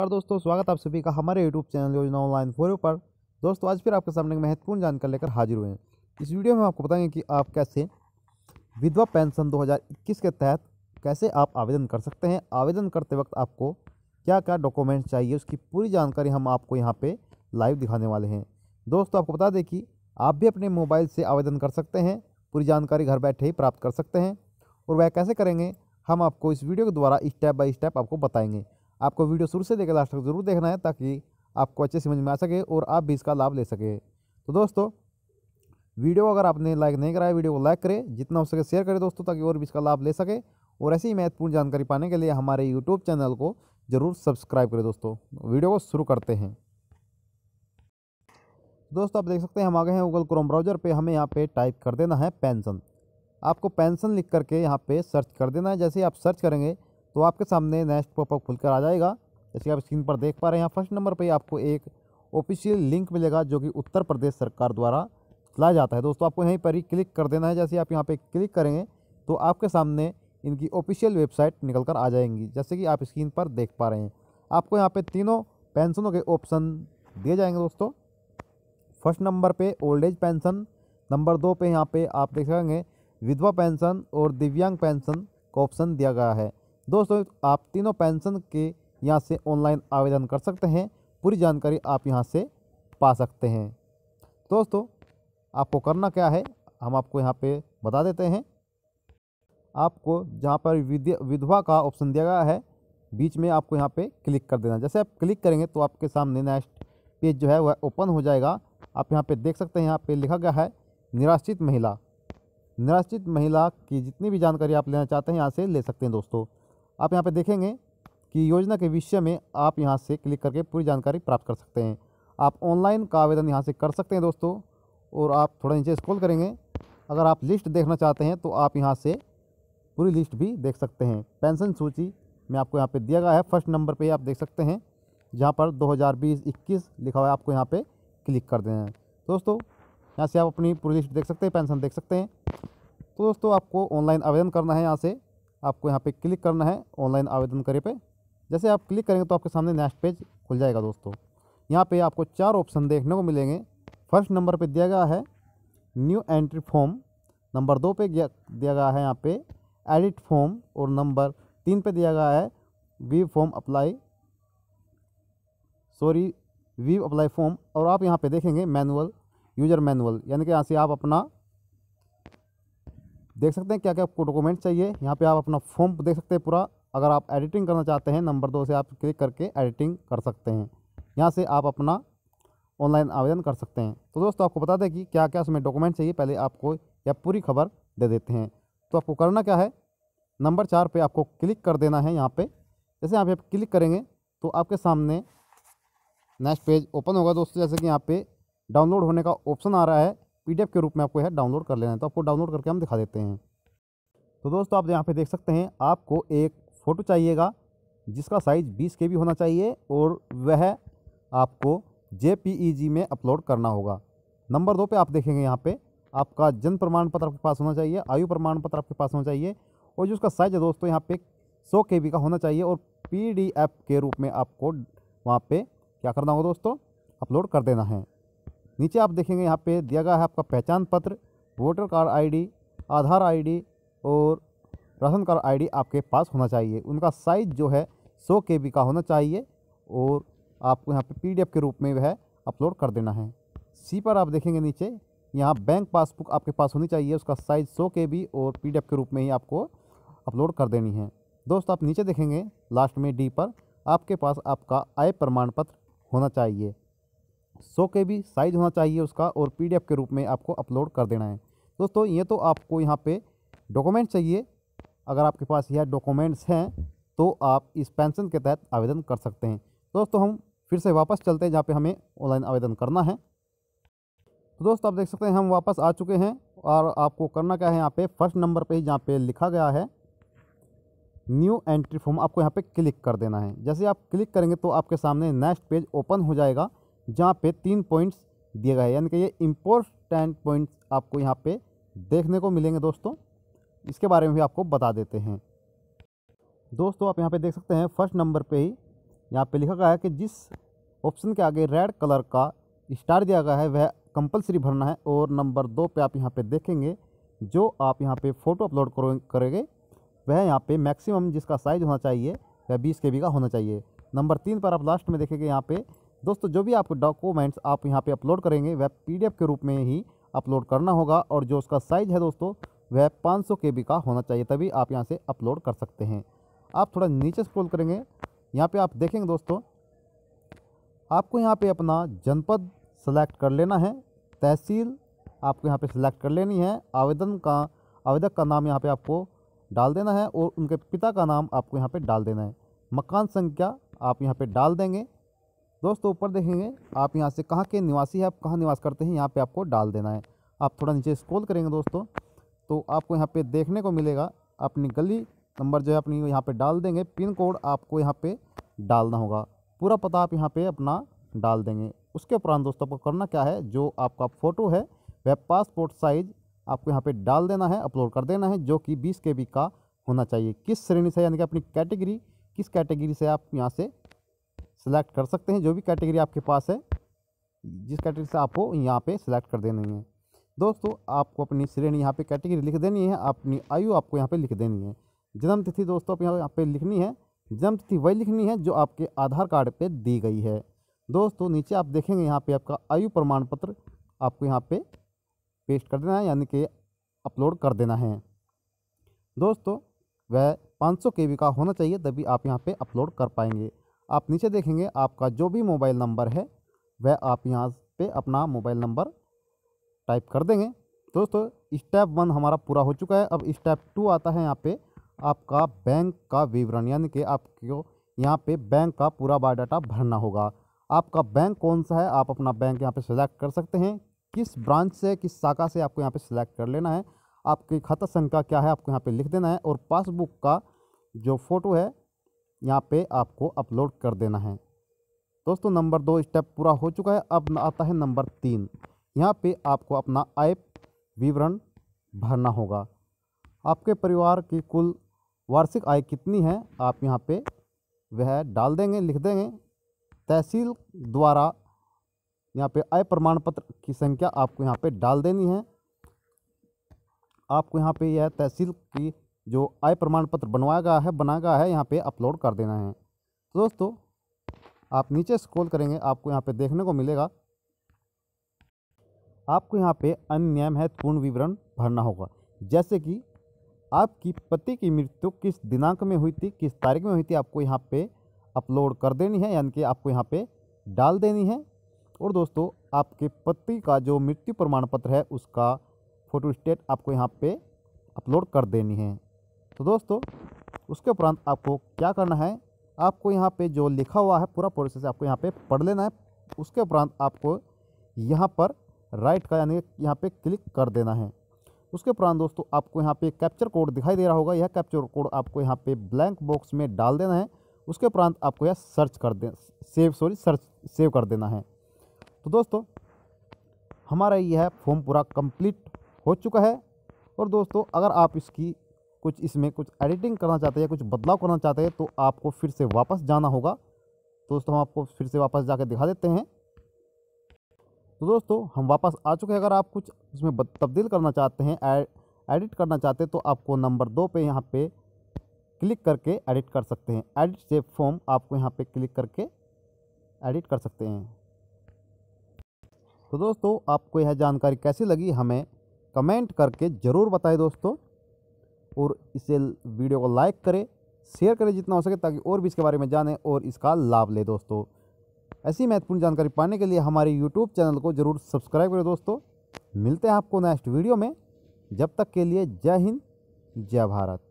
नमस्कार दोस्तों स्वागत आप सभी का हमारे YouTube channel Yojana online forum पर दोस्तों आज फिर आपके सामने एक महत्वपूर्ण जानकारी लेकर हाजिर हुए हैं इस वीडियो में हम आपको बताएंगे कि आप कैसे विधवा पेंशन 2021 के तहत कैसे आप आवेदन कर सकते हैं आवेदन करते वक्त आपको क्या क्या डॉक्यूमेंट चाहिए उसकी पूरी जानकारी हम आपको यहाँ पर लाइव दिखाने वाले हैं दोस्तों आपको बता दें कि आप भी अपने मोबाइल से आवेदन कर सकते हैं पूरी जानकारी घर बैठे ही प्राप्त कर सकते हैं और वह कैसे करेंगे हम आपको इस वीडियो के द्वारा स्टेप बाई स्टेप आपको बताएंगे आपको वीडियो शुरू से देखकर लास्ट तक ज़रूर देखना है ताकि आपको अच्छे समझ में आ सके और आप भी इसका लाभ ले सके तो दोस्तों वीडियो अगर आपने लाइक नहीं कराया वीडियो को लाइक करें जितना हो सके शेयर करें दोस्तों ताकि और भी इसका लाभ ले सके और ऐसी ही महत्वपूर्ण जानकारी पाने के लिए हमारे यूट्यूब चैनल को ज़रूर सब्सक्राइब करें दोस्तों वीडियो को शुरू करते हैं दोस्तों आप देख सकते हैं हम आ गए हैं गूगल क्रोम ब्राउज़र पे हमें यहाँ पे टाइप कर देना है पेंशन आपको पेंशन लिख करके यहाँ पे सर्च कर देना है जैसे आप सर्च करेंगे तो आपके सामने नेक्स्ट पॉपअप खुलकर आ जाएगा जैसे आप स्क्रीन पर देख पा रहे हैं फर्स्ट नंबर पर आपको एक ऑफिशियल लिंक मिलेगा जो कि उत्तर प्रदेश सरकार द्वारा चलाया जाता है दोस्तों आपको यहीं पर ही क्लिक कर देना है जैसे आप यहाँ पर क्लिक करेंगे तो आपके सामने इनकी ऑफिशियल वेबसाइट निकल कर आ जाएंगी जैसे कि आप स्क्रीन पर देख पा रहे हैं आपको यहाँ पे तीनों पेंशनों के ऑप्शन दिए जाएंगे दोस्तों फर्स्ट नंबर पे ओल्ड एज पेंशन नंबर दो पे यहाँ पे आप देखेंगे विधवा पेंशन और दिव्यांग पेंशन का ऑप्शन दिया गया है दोस्तों आप तीनों पेंशन के यहाँ से ऑनलाइन आवेदन कर सकते हैं पूरी जानकारी आप यहाँ से पा सकते हैं दोस्तों आपको करना क्या है हम आपको यहाँ पे बता देते हैं आपको जहाँ पर विधवा का ऑप्शन दिया गया है बीच में आपको यहाँ पे क्लिक कर देना जैसे आप क्लिक करेंगे तो आपके सामने नेक्स्ट पेज जो है वह ओपन हो जाएगा आप यहाँ पे देख सकते हैं यहाँ पे लिखा गया है निराश्रित महिला निराश्रित महिला की जितनी भी जानकारी आप लेना चाहते हैं यहाँ से ले सकते हैं दोस्तों आप यहाँ पर देखेंगे कि योजना के विषय में आप यहाँ से क्लिक करके पूरी जानकारी प्राप्त कर सकते हैं आप ऑनलाइन का आवेदन यहाँ से कर सकते हैं दोस्तों और आप थोड़ा नीचे स्क्रॉल करेंगे अगर आप लिस्ट देखना चाहते हैं तो आप यहाँ से पूरी लिस्ट भी देख सकते हैं पेंशन सूची में आपको यहाँ पे दिया गया है फर्स्ट नंबर पे आप देख सकते हैं जहाँ पर 2020-21 लिखा हुआ है आपको यहाँ पे क्लिक कर देना है दोस्तों यहाँ से आप अपनी पूरी लिस्ट देख सकते हैं पेंशन देख सकते हैं तो दोस्तों आपको ऑनलाइन आवेदन करना है यहाँ से आपको यहाँ पे क्लिक करना है ऑनलाइन आवेदन करे पे जैसे आप क्लिक करेंगे तो आपके सामने नेक्स्ट पेज खुल जाएगा दोस्तों यहाँ पे आपको चार ऑप्शन देखने को मिलेंगे फर्स्ट नंबर पे दिया गया है न्यू एंट्री फॉर्म नंबर दो पे दिया गया है यहाँ पे एडिट फॉर्म और नंबर तीन पे दिया गया है V form apply sorry V apply form और आप यहाँ पर देखेंगे मैनुअल यूजर मैनुअल यानी कि यहाँ से आप अपना देख सकते हैं क्या क्या आपको डॉक्यूमेंट चाहिए यहाँ पे आप अपना फॉर्म देख सकते हैं पूरा अगर आप एडिटिंग करना चाहते हैं नंबर दो से आप क्लिक करके एडिटिंग कर सकते हैं यहाँ से आप अपना ऑनलाइन आवेदन कर सकते हैं तो दोस्तों आपको बता दें कि क्या क्या उसमें डॉक्यूमेंट चाहिए पहले आपको यह पूरी खबर दे देते हैं तो आपको करना क्या है नंबर चार पर आपको क्लिक कर देना है यहाँ पर जैसे यहाँ पे आप क्लिक करेंगे तो आपके सामने नेक्स्ट पेज ओपन होगा दोस्तों जैसे कि यहाँ पर डाउनलोड होने का ऑप्शन आ रहा है पी के रूप में आपको यह डाउनलोड कर लेना है तो आपको डाउनलोड करके हम दिखा देते हैं तो दोस्तों आप यहाँ पे देख सकते हैं आपको एक फ़ोटो चाहिएगा जिसका साइज़ बीस के होना चाहिए और वह आपको जे e में अपलोड करना होगा नंबर दो पे आप देखेंगे यहाँ पे आपका जन्म प्रमाण पत्र आपके पास होना चाहिए आयु प्रमाण पत्र आपके पास होना चाहिए और जो उसका साइज़ है दोस्तों यहाँ पे 100 के का होना चाहिए और पी के रूप में आपको वहाँ पे क्या करना होगा दोस्तों अपलोड कर देना है नीचे आप देखेंगे यहाँ पे दिया गया है आपका पहचान पत्र voter card ID, Aadhaar ID और राशन कार्ड आईडी आपके पास होना चाहिए उनका साइज जो है सौ के का होना चाहिए और आपको यहाँ पे पीडीएफ के रूप में वह अपलोड कर देना है सी पर आप देखेंगे नीचे यहाँ बैंक पासबुक आपके पास होनी चाहिए उसका साइज सौ के और पी के रूप में ही आपको अपलोड कर देनी है दोस्त आप नीचे देखेंगे लास्ट में डी पर आपके पास आपका आय प्रमाण पत्र होना चाहिए सौ के बी साइज़ होना चाहिए उसका और पी के रूप में आपको अपलोड कर देना है दोस्तों ये तो आपको यहाँ पे डॉक्यूमेंट चाहिए अगर आपके पास यह डॉक्यूमेंट्स हैं तो आप इस पेंशन के तहत आवेदन कर सकते हैं दोस्तों हम फिर से वापस चलते हैं जहाँ पे हमें ऑनलाइन आवेदन करना है तो दोस्तों आप देख सकते हैं हम वापस आ चुके हैं और आपको करना क्या है यहाँ पे फर्स्ट नंबर पे ही जहाँ पे लिखा गया है न्यू एंट्री फॉर्म आपको यहाँ पे क्लिक कर देना है जैसे आप क्लिक करेंगे तो आपके सामने नेक्स्ट पेज ओपन हो जाएगा जहाँ पे तीन पॉइंट्स दिए गए यानी कि ये इम्पोर्टेंट पॉइंट्स आपको यहाँ पे देखने को मिलेंगे दोस्तों इसके बारे में भी आपको बता देते हैं दोस्तों आप यहाँ पे देख सकते हैं फर्स्ट नंबर पे ही यहाँ पे लिखा गया है कि जिस ऑप्शन के आगे रेड कलर का स्टार दिया गया है वह कंपलसरी भरना है और नंबर दो पर आप यहाँ पर देखेंगे जो आप यहाँ पर फ़ोटो अपलोड करो करेंगे वह यहाँ पर मैक्सिमम जिसका साइज़ होना चाहिए वह बीस के बी का होना चाहिए नंबर तीन पर आप लास्ट में देखेंगे यहाँ पे दोस्तों जो भी आपके डॉक्यूमेंट्स आप यहाँ पे अपलोड करेंगे वह पीडीएफ के रूप में ही अपलोड करना होगा और जो उसका साइज़ है दोस्तों वह 500 सौ का होना चाहिए तभी आप यहाँ से अपलोड कर सकते हैं आप थोड़ा नीचे स्क्रॉल करेंगे यहाँ पे आप देखेंगे दोस्तों आपको यहाँ पे अपना जनपद सेलेक्ट कर लेना है तहसील आपको यहाँ पे सिलेक्ट कर लेनी है आवेदन का आवेदक का नाम यहाँ पे आपको डाल देना है और उनके पिता का नाम आपको यहाँ पे डाल देना है मकान संख्या आप यहाँ पे डाल देंगे दोस्तों ऊपर देखेंगे आप यहाँ से कहाँ के निवासी है आप कहाँ निवास करते हैं यहाँ पे आपको डाल देना है आप थोड़ा नीचे स्कोल करेंगे दोस्तों तो आपको यहाँ पे देखने को मिलेगा अपनी गली नंबर जो है अपनी यहाँ पे डाल देंगे पिन कोड आपको यहाँ पे डालना होगा पूरा पता आप यहाँ पे अपना डाल देंगे उसके उपरान दोस्तों आपको करना क्या है जो आपका फ़ोटो है वह पासपोर्ट साइज़ आपको यहाँ पर डाल देना है अपलोड कर देना है जो कि बीस के का होना चाहिए किस श्रेणी से यानी कि अपनी कैटेगरी किस कैटेगरी से आप यहाँ से सिलेक्ट कर सकते हैं जो भी कैटेगरी आपके पास है जिस कैटेगरी से आपको यहाँ पे सिलेक्ट कर देनी है दोस्तों आपको अपनी श्रेणी यहाँ पे कैटेगरी लिख देनी है अपनी आयु आपको यहाँ पे लिख देनी है जन्म तिथि दोस्तों आप यहाँ पे लिखनी है जन्म तिथि वही लिखनी है जो आपके आधार कार्ड पे दी गई है दोस्तों नीचे आप देखेंगे यहाँ पे आपका आयु प्रमाण पत्र आपको यहाँ पे पेस्ट कर देना है यानी कि अपलोड कर देना है दोस्तों वह पाँच सौ का होना चाहिए तभी आप यहाँ पर अपलोड कर पाएंगे आप नीचे देखेंगे आपका जो भी मोबाइल नंबर है वह आप यहाँ पे अपना मोबाइल नंबर टाइप कर देंगे दोस्तों स्टेप वन हमारा पूरा हो चुका है अब स्टेप टू आता है यहाँ पे आपका बैंक का विवरण यानी कि आपको यहाँ पे बैंक का पूरा बायोडाटा भरना होगा आपका बैंक कौन सा है आप अपना बैंक यहाँ पे सिलेक्ट कर सकते हैं किस ब्रांच से किस शाखा से आपको यहाँ पे सिलेक्ट कर लेना है आपकी खाता संख्या क्या है आपको यहाँ पर लिख देना है और पासबुक का जो फ़ोटो है यहाँ पे आपको अपलोड कर देना है दोस्तों नंबर दो स्टेप पूरा हो चुका है अब आता है नंबर तीन यहाँ पे आपको अपना आय विवरण भरना होगा आपके परिवार की कुल वार्षिक आय कितनी है आप यहाँ पे वह डाल देंगे लिख देंगे तहसील द्वारा यहाँ पे आय प्रमाण पत्र की संख्या आपको यहाँ पे डाल देनी है आपको यहाँ पे यह तहसील की जो आय प्रमाण पत्र बनवाया गया है बना गया है यहाँ पे अपलोड कर देना है तो दोस्तों आप नीचे स्क्रॉल करेंगे आपको यहाँ पे देखने को मिलेगा आपको यहाँ पे अन्य महत्वपूर्ण पूर्ण विवरण भरना होगा जैसे कि आपकी पति की मृत्यु किस दिनांक में हुई थी किस तारीख में हुई थी आपको यहाँ पर अपलोड कर देनी है यानी कि आपको यहाँ पर डाल देनी है और दोस्तों आपके पति का जो मृत्यु प्रमाण पत्र है उसका फ़ोटो स्टेट आपको यहाँ पे अपलोड कर देनी है तो दोस्तों उसके उपरांत आपको क्या करना है आपको यहाँ पे जो लिखा हुआ है पूरा प्रोसेस आपको यहाँ पे पढ़ लेना है उसके उपरांत आपको यहाँ पर राइट का यानी यहाँ पे क्लिक कर देना है उसके उपरांत दोस्तों आपको यहाँ पे कैप्चर कोड दिखाई दे रहा होगा यह कैप्चर कोड आपको यहाँ पे ब्लैंक बॉक्स में डाल देना है उसके उपरांत आपको यह सर्च कर दे सेव सॉरी सर्च सेव कर देना है तो दोस्तों हमारा यह फॉर्म पूरा कंप्लीट हो चुका है और दोस्तों अगर आप इसकी कुछ इसमें कुछ एडिटिंग करना चाहते हैं कुछ बदलाव करना चाहते हैं तो आपको फिर से वापस जाना होगा तो दोस्तों हम आपको फिर से वापस जाकर दिखा देते हैं तो दोस्तों हम वापस आ चुके हैं अगर आप कुछ उसमें तब्दील करना चाहते हैं एडिट करना चाहते हैं तो आपको नंबर दो पे यहाँ पे क्लिक करके एडिट कर सकते हैं एडिट से फॉर्म आपको यहाँ पे क्लिक करके एडिट कर सकते हैं तो दोस्तों आपको यह जानकारी कैसी लगी हमें कमेंट करके ज़रूर बताएं दोस्तों और इसे वीडियो को लाइक करें शेयर करें जितना हो सके ताकि और भी इसके बारे में जानें और इसका लाभ लें दोस्तों ऐसी महत्वपूर्ण जानकारी पाने के लिए हमारे यूट्यूब चैनल को ज़रूर सब्सक्राइब करें दोस्तों मिलते हैं आपको नेक्स्ट वीडियो में जब तक के लिए जय हिंद जय भारत